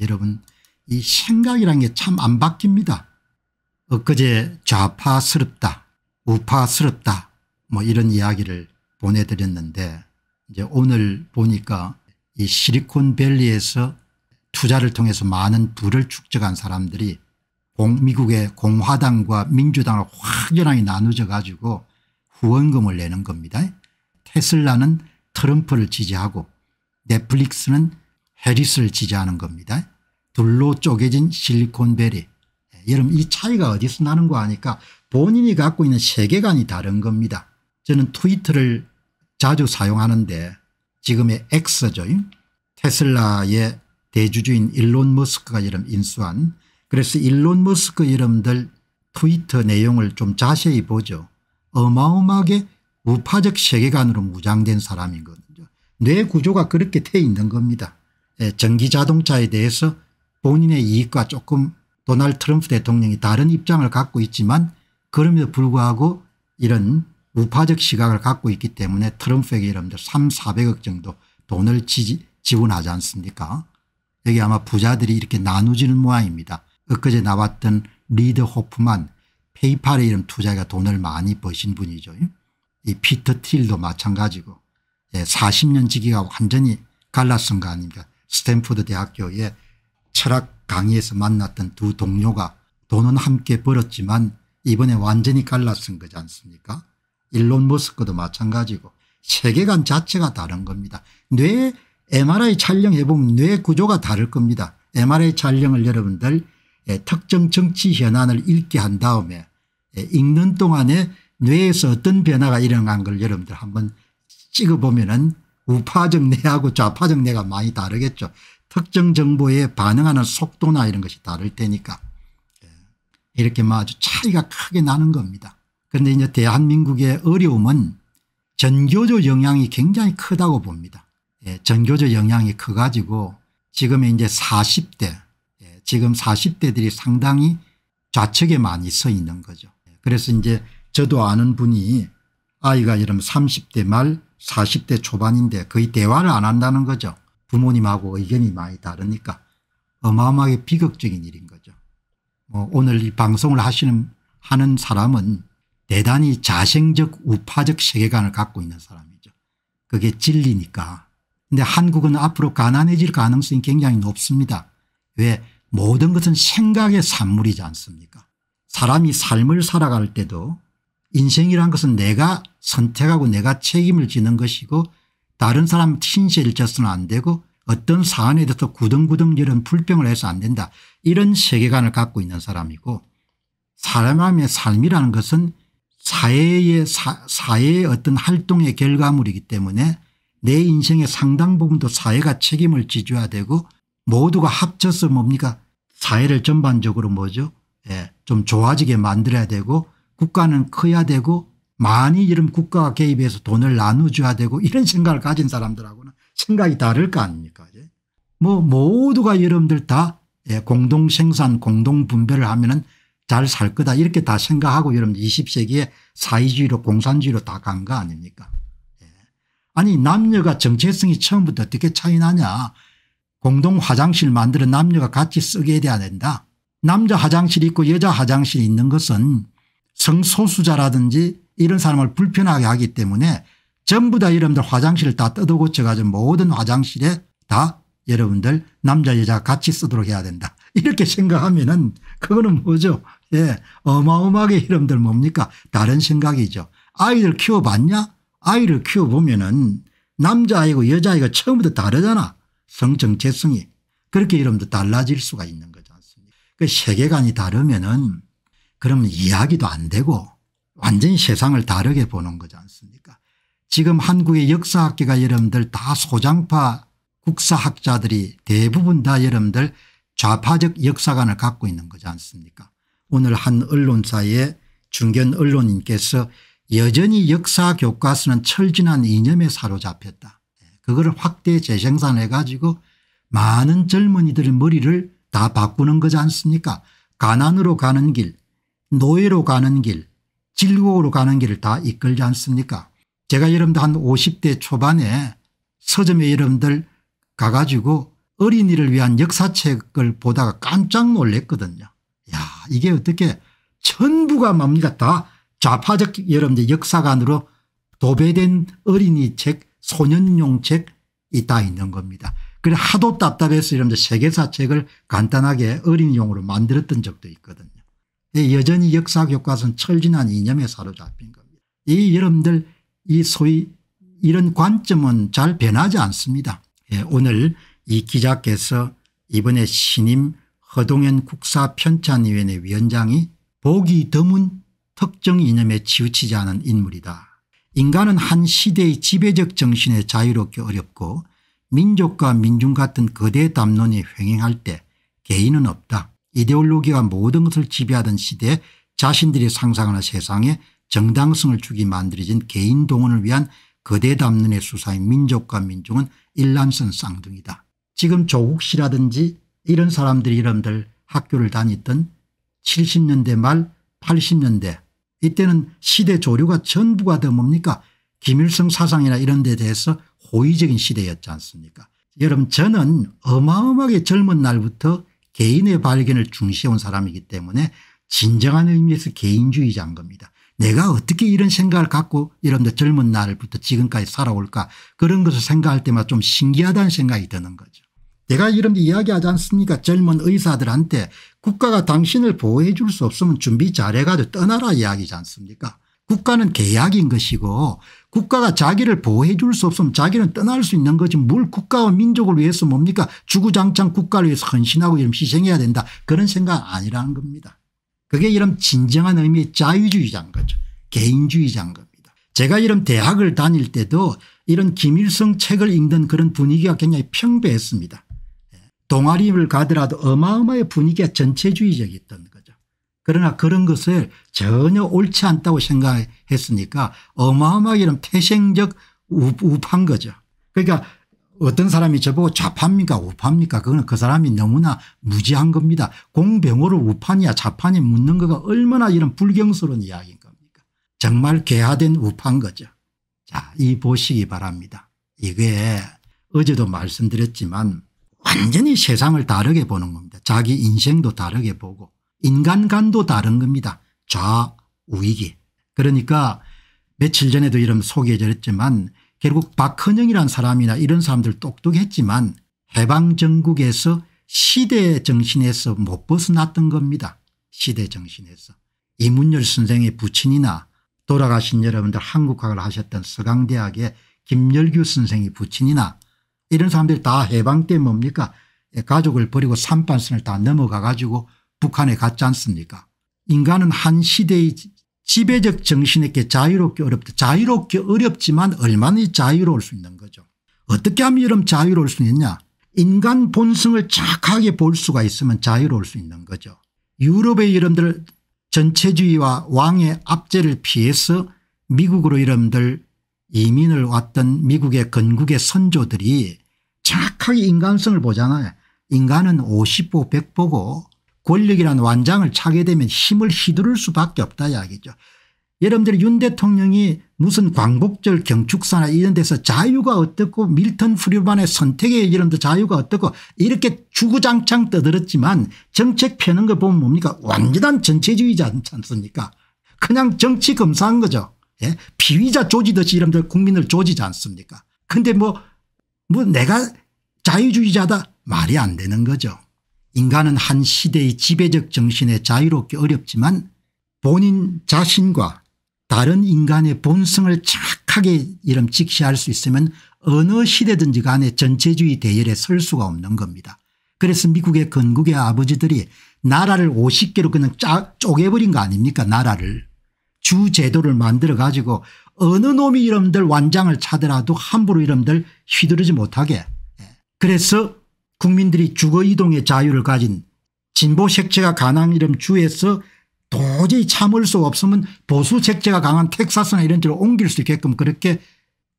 여러분 이 생각이란 게 참 안 바뀝니다. 엊그제 좌파스럽다 우파스럽다 뭐 이런 이야기를 보내드렸는데 이제 오늘 보니까 이 실리콘밸리에서 투자를 통해서 많은 부를 축적한 사람들이 공, 미국의 공화당과 민주당을 확연하게 나누어 가지고 후원금을 내는 겁니다. 테슬라는 트럼프를 지지하고 넷플릭스는 해리스를 지지하는 겁니다. 둘로 쪼개진 실리콘밸리 예, 여러분 이 차이가 어디서 나는 거 아니까 본인이 갖고 있는 세계관이 다른 겁니다. 저는 트위터를 자주 사용하는데 지금의 엑스죠. 테슬라의 대주주인 일론 머스크가 이름 인수한 그래서 일론 머스크 이름들 트위터 내용을 좀 자세히 보죠. 어마어마하게 우파적 세계관으로 무장된 사람인 거죠. 뇌 구조가 그렇게 돼 있는 겁니다. 예, 전기자동차에 대해서 본인의 이익과 조금 도널 트럼프 대통령이 다른 입장을 갖고 있지만 그럼에도 불구하고 이런 우파적 시각을 갖고 있기 때문에 트럼프에게 여러분들 3, 400억 정도 돈을 지지, 지원하지 않습니까 여기 아마 부자들이 이렇게 나누지는 모양입니다. 엊그제 나왔던 리드 호프만 페이팔에 이런 투자가 돈을 많이 버신 분이죠. 이 피터 틸도 마찬가지고 40년 예, 지기가 완전히 갈랐쓴거 아닙니까 스탠포드 대학교에 철학 강의에서 만났던 두 동료가 돈은 함께 벌었지만 이번에 완전히 갈라쓴 거지 않습니까 일론 머스크도 마찬가지고 세계관 자체가 다른 겁니다. 뇌 MRI 촬영해보면 뇌 구조가 다를 겁니다. MRI 촬영을 여러분들 예, 특정 정치 현안을 읽게 한 다음에 예, 읽는 동안에 뇌에서 어떤 변화가 일어난 걸 여러분들 한번 찍어보면 은 우파적 뇌하고 좌파적 뇌가 많이 다르겠죠. 특정 정보에 반응하는 속도나 이런 것이 다를 테니까 예. 이렇게 뭐 아주 차이가 크게 나는 겁니다. 그런데 이제 대한민국의 어려움은 전교조 영향이 굉장히 크다고 봅니다. 예, 전교조 영향이 커가지고 지금의 이제 40대 예, 지금 40대들이 상당히 좌측에 많이 서 있는 거죠. 그래서 이제 저도 아는 분이 아이가 이러면 30대 말 40대 초반인데 거의 대화를 안 한다는 거죠. 부모님하고 의견이 많이 다르니까 어마어마하게 비극적인 일인 거죠. 뭐 오늘 이 방송을 하시는 하는 사람은 대단히 자생적 우파적 세계관을 갖고 있는 사람이죠. 그게 진리니까. 근데 한국은 앞으로 가난해질 가능성이 굉장히 높습니다. 왜 모든 것은 생각의 산물이지 않습니까 사람이 삶을 살아갈 때도 인생이란 것은 내가 선택하고 내가 책임을 지는 것이고 다른 사람 신세를 져서는 안 되고 어떤 사안에 대해서 구덩구덩 이런 불평을 해서 안 된다 이런 세계관을 갖고 있는 사람이고 사람의 삶이라는 것은 사회의 사, 사회의 어떤 활동의 결과물이기 때문에 내 인생의 상당 부분도 사회가 책임을 지줘야 되고 모두가 합쳐서 뭡니까 사회를 전반적으로 뭐죠 예, 좀 좋아지게 만들어야 되고 국가는 커야 되고 많이 이런 국가가 개입해서 돈을 나눠줘야 되고 이런 생각을 가진 사람들하고는 생각이 다를 거 아닙니까 뭐 모두가 여러분들 다 예, 공동생산 공동분배를 하면 은잘 살 거다 이렇게 다 생각하고 여러분 20세기에 사회주의로 공산주의로 다 간 거 아닙니까 예. 아니 남녀가 정체성이 처음부터 어떻게 차이 나냐 공동 화장실 만들어 남녀가 같이 쓰게 돼야 된다. 남자 화장실 있고 여자 화장실 있는 것은 성소수자라든지 이런 사람을 불편하게 하기 때문에 전부 다 여러분들 화장실을 다 뜯어 고쳐가지고 모든 화장실에 다 여러분들 남자 여자 같이 쓰도록 해야 된다. 이렇게 생각하면 은 그거는 뭐죠 예 어마어마하게 여러분들 뭡니까 다른 생각이죠. 아이들 키워봤냐 아이를 키워보면 은 남자아이고 여자아이가 처음부터 다르잖아 성정체성이 그렇게 여러분들 달라질 수가 있는 거지 않습니까 그 세계관이 다르면 은 그러면 이야기도 안 되고 완전히 세상을 다르게 보는 거지 않습니까 지금 한국의 역사학계가 여러분들 다 소장파 국사학자들이 대부분 다 여러분들 좌파적 역사관을 갖고 있는 거지 않습니까 오늘 한 언론사의 중견 언론인께서 여전히 역사 교과서는 철진한 이념에 사로잡혔다. 네, 그걸 확대 재생산해 가지고 많은 젊은이들의 머리를 다 바꾸는 거지 않습니까 가난으로 가는 길 노예로 가는 길 진리국으로 가는 길을 다 이끌지 않습니까 제가 여러분들 한 50대 초반에 서점에 여러분들 가가지고 어린이를 위한 역사책을 보다가 깜짝 놀랐거든요. 야 이게 어떻게 전부가 뭡니까 다 좌파적 여러분들 역사관으로 도배된 어린이 책 소년용 책이 다 있는 겁니다. 그래 하도 답답해서 여러분들 세계사 책을 간단하게 어린이용으로 만들었던 적도 있거든요. 여전히 역사 교과서는 철진한 이념에 사로잡힌 겁니다. 이 여러분들 이 소위 이런 관점은 잘 변하지 않습니다. 예, 오늘 이 기자께서 이번에 신임 허동현 국사편찬위원회 위원장이 보기 드문 특정 이념에 치우치지 않은 인물이다. 인간은 한 시대의 지배적 정신에 자유롭기 어렵고 민족과 민중 같은 거대 담론이 횡행할 때 개인은 없다. 이데올로기가 모든 것을 지배하던 시대에 자신들이 상상하는 세상에 정당성을 주기 만들어진 개인 동원을 위한 거대 담론의 수사인 민족과 민중은 일란선 쌍둥이다. 지금 조국 씨라든지 이런 사람들이 여러들 학교를 다니던 70년대 말 80년대 이때는 시대 조류가 전부가 더 뭡니까 김일성 사상이나 이런 데 대해서 호의적인 시대였지 않습니까 여러분 저는 어마어마하게 젊은 날부터 개인의 발견을 중시해온 사람이기 때문에 진정한 의미에서 개인주의자인 겁니다. 내가 어떻게 이런 생각을 갖고 여러분들 젊은 날부터 지금까지 살아올까 그런 것을 생각할 때마다 좀 신기하다는 생각이 드는 거죠. 내가 여러분들 이야기하지 않습니까 젊은 의사들한테 국가가 당신을 보호해 줄 수 없으면 준비 잘해가지고 떠나라 이야기지 않습니까 국가는 계약인 것이고 국가가 자기를 보호해 줄 수 없으면 자기는 떠날 수 있는 거지 뭘 국가와 민족을 위해서 뭡니까 주구장창 국가를 위해서 헌신하고 이런 희생해야 된다 그런 생각 아니라는 겁니다. 그게 이런 진정한 의미의 자유주의자인 거죠. 개인주의자인 겁니다. 제가 이런 대학을 다닐 때도 이런 김일성 책을 읽는 그런 분위기가 굉장히 평배했습니다. 동아리를 가더라도 어마어마의 분위기가 전체주의적이었던 거죠. 그러나 그런 것을 전혀 옳지 않다고 생각했으니까 어마어마하게 이런 태생적 우, 우파인 거죠. 그러니까 어떤 사람이 저보고 좌파입니까 우파입니까 그거는 그 사람이 너무나 무지한 겁니다. 공병호를 우파냐 좌파냐 묻는 거가 얼마나 이런 불경스러운 이야기인 겁니까 정말 개화된 우파인 거죠. 자 이 보시기 바랍니다. 이게 어제도 말씀드렸지만 완전히 세상을 다르게 보는 겁니다. 자기 인생도 다르게 보고 인간간도 다른 겁니다. 좌우익이. 그러니까 며칠 전에도 이런 소개해드렸지만 결국 박헌영이란 사람이나 이런 사람들 똑똑했지만 해방정국에서 시대 정신에서 못 벗어났던 겁니다. 시대 정신에서. 이문열 선생의 부친이나 돌아가신 여러분들 한국학을 하셨던 서강대학의 김열규 선생의 부친이나 이런 사람들 다 해방 때 뭡니까 가족을 버리고 산반선을 다 넘어가 가지고 북한에 갔지 않습니까 인간은 한 시대의 지배적 정신에게 자유롭게 어렵다. 자유롭게 어렵지만 얼마나 자유로울 수 있는 거죠. 어떻게 하면 이런 자유로울 수 있냐 인간 본성을 정하게볼 수가 있으면 자유로울 수 있는 거죠. 유럽의 이름들 전체주의와 왕의 압제를 피해서 미국으로 이름들 이민을 왔던 미국의 건국의 선조들이 정하게 인간성을 보잖아요. 인간은 50보 100보고 권력이란 완장을 차게 되면 힘을 휘두를 수밖에 없다 이야기죠. 여러분들 윤 대통령이 무슨 광복절 경축사나 이런 데서 자유가 어떻고 밀턴 프리만의 선택의 여러분 자유가 어떻고 이렇게 주구장창 떠들었지만 정책 펴는 걸 보면 뭡니까 완전한 전체주의자 않습니까 그냥 정치 검사한 거죠. 예? 피의자 조지듯이 여러분 국민을 조지지 않습니까 근데 뭐, 뭐 내가 자유주의자다 말이 안 되는 거죠. 인간은 한 시대의 지배적 정신에 자유롭게 어렵지만 본인 자신과 다른 인간의 본성을 착하게 이름 직시할 수 있으면 어느 시대든지 간에 전체주의 대열에 설 수가 없는 겁니다. 그래서 미국의 건국의 아버지들이 나라를 50개로 그냥 짜, 쪼개버린 거 아닙니까 나라를. 주제도를 만들어 가지고 어느 놈이 이름들 완장을 차더라도 함부로 이름들 휘두르지 못하게. 예. 그래서 국민들이 주거이동의 자유를 가진 진보 색채가 강한 이름 주에서 도저히 참을 수 없으면 보수 색채가 강한 텍사스나 이런 데로 옮길 수 있게끔 그렇게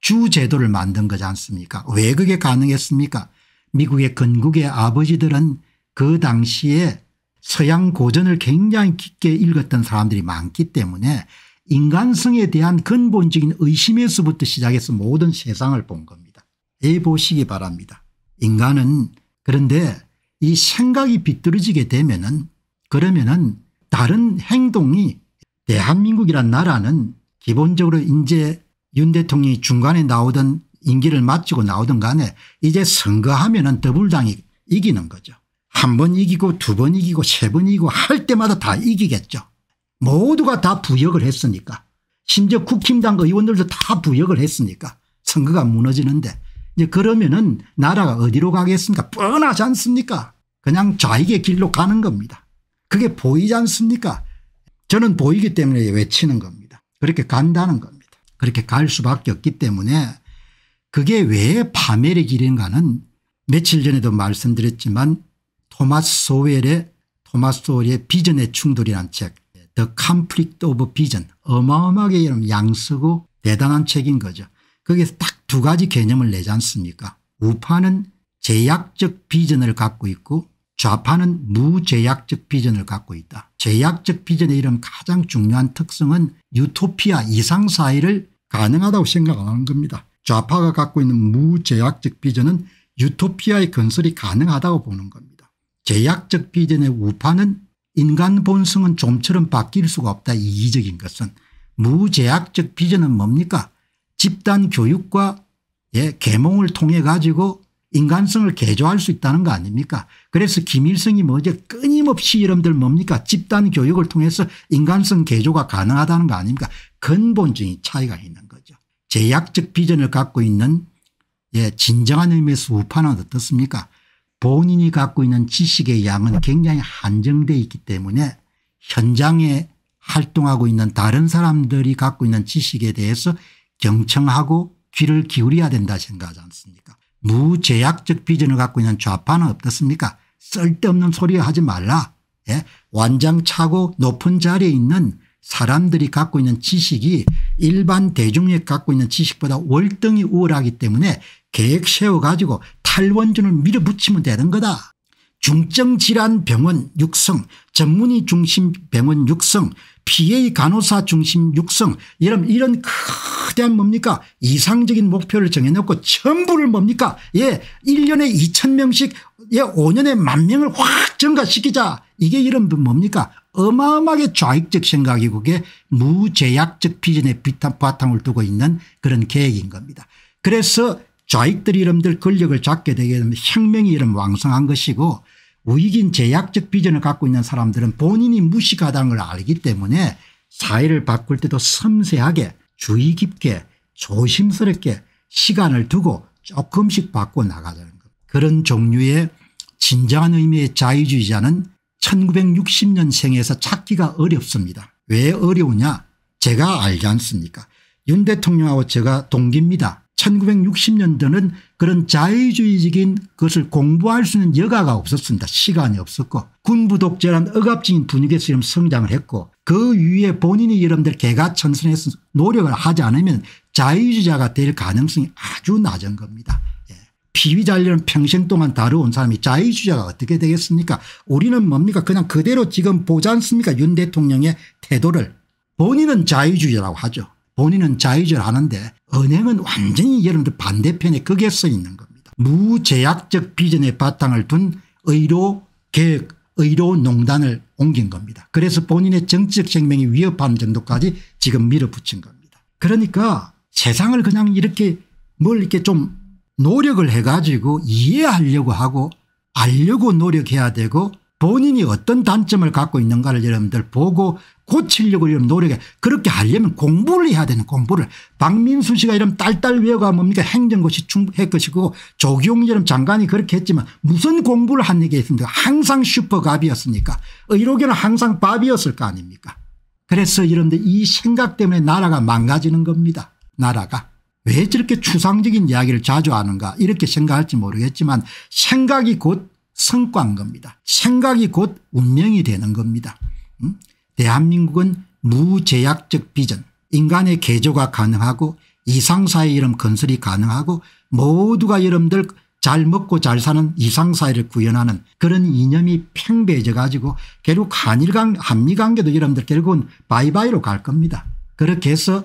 주 제도를 만든 거지 않습니까 왜 그게 가능했습니까 미국의 건국의 아버지들은 그 당시에 서양 고전을 굉장히 깊게 읽었던 사람들이 많기 때문에 인간성에 대한 근본적인 의심에서부터 시작해서 모든 세상을 본 겁니다. 예 보시기 바랍니다. 인간은 그런데 이 생각이 비뚤어지게 되면은 그러면은 다른 행동이 대한민국이란 나라는 기본적으로 이제 윤 대통령이 중간에 나오던 임기를 마치고 나오던 간에 이제 선거하면은 더불당이 이기는 거죠. 한 번 이기고 두 번 이기고 세 번 이기고 할 때마다 다 이기겠죠. 모두가 다 부역을 했으니까. 심지어 국힘당 의원들도 다 부역을 했으니까 선거가 무너지는데 이제 예, 그러면은 나라가 어디로 가겠습니까? 뻔하지 않습니까? 그냥 자익의 길로 가는 겁니다. 그게 보이지 않습니까? 저는 보이기 때문에 외치는 겁니다. 그렇게 간다는 겁니다. 그렇게 갈 수밖에 없기 때문에 그게 왜 파멸의 길인가는 며칠 전에도 말씀드렸지만 토마스 소웰의 토마스 소웰의 비전의 충돌이란 책 The Conflict of Vision 어마어마하게 양쓰고 대단한 책인 거죠. 거기에서 딱 두 가지 개념을 내지 않습니까 우파는 제약적 비전을 갖고 있고 좌파는 무제약적 비전을 갖고 있다. 제약적 비전의 이런 가장 중요한 특성은 유토피아 이상사회를 가능하다고 생각하는 겁니다. 좌파가 갖고 있는 무제약적 비전은 유토피아의 건설이 가능하다고 보는 겁니다. 제약적 비전의 우파는 인간 본성은 좀처럼 바뀔 수가 없다 이기적인 것은 무제약적 비전은 뭡니까 집단 교육과 예, 계몽을 통해 가지고 인간성을 개조할 수 있다는 거 아닙니까 그래서 김일성이 뭐죠 끊임없이 이름들 뭡니까 집단 교육을 통해서 인간성 개조가 가능하다는 거 아닙니까 근본적인 차이가 있는 거죠 제약적 비전을 갖고 있는 예, 진정한 의미에서 우파는 어떻습니까 본인이 갖고 있는 지식의 양은 굉장히 한정돼 있기 때문에 현장에 활동하고 있는 다른 사람들이 갖고 있는 지식에 대해서 경청하고 귀를 기울여야 된다 생각하지 않습니까 무제약적 비전을 갖고 있는 좌파는 어떻습니까 쓸데없는 소리 하지 말라 예? 완장차고 높은 자리에 있는 사람들이 갖고 있는 지식이 일반 대중이 갖고 있는 지식보다 월등히 우월하기 때문에 계획 세워가지고 탈원전을 밀어붙이면 되는 거다. 중증질환 병원 육성 전문의 중심 병원 육성 PA 간호사 중심 육성 이런 이런 거대한 뭡니까 이상적인 목표를 정해놓고 전부를 뭡니까 예 1년에 2천 명씩 예 5년에 만 명을 확 증가시키자 이게 이런 뭡니까 어마어마하게 좌익적 생각이고 그게 무제약적 비전에 바탕을 두고 있는 그런 계획인 겁니다. 그래서 좌익들이 이름들 권력을 잡게 되게 되면 혁명이 이름 왕성한 것이고 우익인 제약적 비전을 갖고 있는 사람들은 본인이 무식하다는걸 알기 때문에 사회를 바꿀 때도 섬세하게 주의 깊게 조심스럽게 시간을 두고 조금씩 바꿔 나가자는 것. 그런 종류의 진정한 의미의 자유주의자는 1960년생에서 찾기가 어렵습니다. 왜 어려우냐 제가 알지 않습니까 윤 대통령하고 제가 동기입니다. 1960년도는 그런 자유주의적인 것을 공부할 수 있는 여가가 없었습니다. 시간이 없었고 군부 독재란 억압적인 분위기에서 이런 성장을 했고 그 위에 본인이 여러분들 개가 천선해서 노력을 하지 않으면 자유주의자가 될 가능성이 아주 낮은 겁니다. 예. 피의자료는 평생 동안 다루온 사람이 자유주의자가 어떻게 되겠습니까 우리는 뭡니까 그냥 그대로 지금 보지 않습니까 윤 대통령의 태도를 본인은 자유주의라고 하죠. 본인은 좌유질 하는데 은행은 완전히 여러분들 반대편에 거기에서 있는 겁니다. 무제약적 비전의 바탕을 둔 의료 계획 의료 농단을 옮긴 겁니다. 그래서 본인의 정치적 생명이 위협하는 정도까지 지금 밀어붙인 겁니다. 그러니까 세상을 그냥 이렇게 뭘 이렇게 좀 노력을 해가지고 이해하려고 하고 알려고 노력해야 되고 본인이 어떤 단점을 갖고 있는가를 여러분들 보고 고치려고 이런 노력에 그렇게 하려면 공부를 해야 되는 공부를 박민수 씨가 이런 딸딸 외워가 뭡니까 행정고시 충분할 것이고 조경 이런 장관이 그렇게 했지만 무슨 공부를 한 얘기 있습니까 항상 슈퍼갑이었으니까 의료계는 항상 밥이었을 거 아닙니까 그래서 이런데 이 생각 때문에 나라가 망가지는 겁니다 나라가 왜 저렇게 추상적인 이야기를 자주 하는가 이렇게 생각할지 모르겠지만 생각이 곧 성과인 겁니다. 생각이 곧 운명이 되는 겁니다. 음? 대한민국은 무제약적 비전 인간의 개조가 가능하고 이상사의 이름 건설이 가능하고 모두가 여러분들 잘 먹고 잘 사는 이상사회를 구현하는 그런 이념이 팽배해져 가지고 결국 한일관 한미관계도 여러분들 결국은 바이바이로 갈 겁니다. 그렇게 해서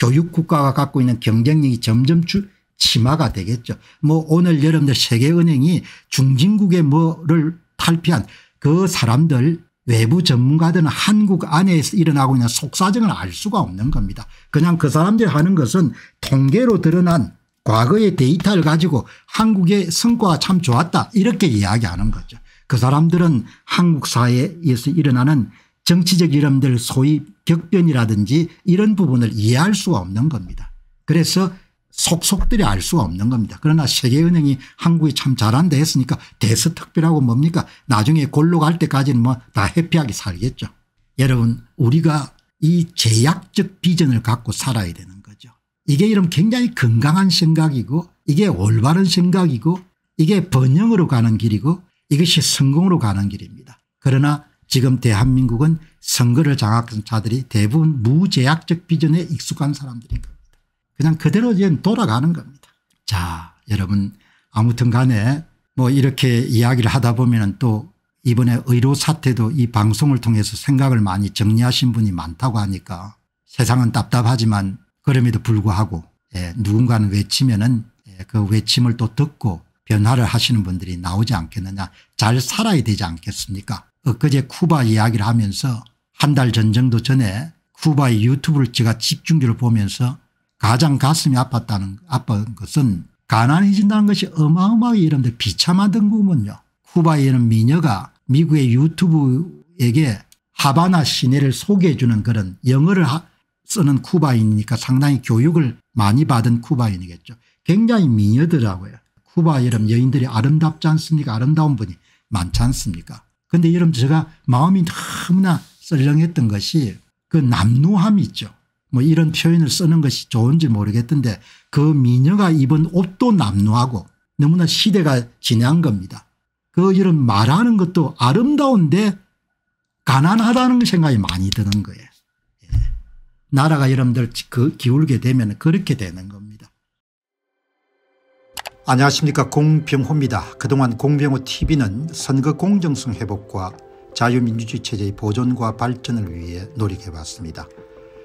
교육국가가 갖고 있는 경쟁력이 점점 줄 치마가 되겠죠. 뭐 오늘 여러분들 세계은행이 중진국의 뭐를 탈피한 그 사람들 외부 전문가들은 한국 안에 서 일어나고 있는 속사정을 알 수가 없는 겁니다. 그냥 그 사람들이 하는 것은 통계로 드러난 과거의 데이터를 가지고 한국의 성과가 참 좋았다 이렇게 이야기하는 거죠. 그 사람들은 한국 사회에서 일어나는 정치적 이름들 소위 격변이라든지 이런 부분을 이해할 수가 없는 겁니다. 그래서 속속들이 알 수가 없는 겁니다. 그러나 세계은행이 한국이 참 잘한다 했으니까 대서특별하고 뭡니까 나중에 골로 갈 때까지는 뭐 다 해피하게 살겠죠. 여러분 우리가 이 제약적 비전을 갖고 살아야 되는 거죠. 이게 이런 굉장히 건강한 생각이고 이게 올바른 생각이고 이게 번영으로 가는 길이고 이것이 성공으로 가는 길입니다. 그러나 지금 대한민국은 선거를 장악한 자들이 대부분 무제약적 비전에 익숙한 사람들입니다 그냥 그대로 이제 돌아가는 겁니다. 자 여러분 아무튼 간에 뭐 이렇게 이야기를 하다 보면 또 이번에 의료 사태도 이 방송을 통해서 생각을 많이 정리하신 분이 많다고 하니까 세상은 답답하지만 그럼에도 불구하고 예, 누군가는 외치면은 예, 그 외침을 또 듣고 변화를 하시는 분들이 나오지 않겠느냐 잘 살아야 되지 않겠습니까 엊그제 쿠바 이야기를 하면서 한 달 전 정도 전에 쿠바의 유튜브를 제가 집중적으로 보면서 가장 가슴이 아팠다는 아픈 것은 가난해진다는 것이 어마어마하게 이런데 비참한 등구군요. 쿠바에는 미녀가 미국의 유튜브에게 하바나 시내를 소개해 주는 그런 영어를 쓰는 쿠바인이니까 상당히 교육을 많이 받은 쿠바인이겠죠. 굉장히 미녀더라고요. 쿠바 이런 여인들이 아름답지 않습니까 아름다운 분이 많지 않습니까 그런데 이런 제가 마음이 너무나 썰렁했던 것이 그남루함 있죠. 뭐 이런 표현을 쓰는 것이 좋은지 모르겠던데 그 미녀가 입은 옷도 남루하고 너무나 시대가 지난 겁니다. 그 이런 말하는 것도 아름다운데 가난하다는 생각이 많이 드는 거예요. 예. 나라가 여러분들 그 기울게 되면 그렇게 되는 겁니다. 안녕하십니까 공병호입니다. 그동안 공병호 tv는 선거 공정성 회복과 자유민주주의 체제의 보존과 발전을 위해 노력해봤습니다.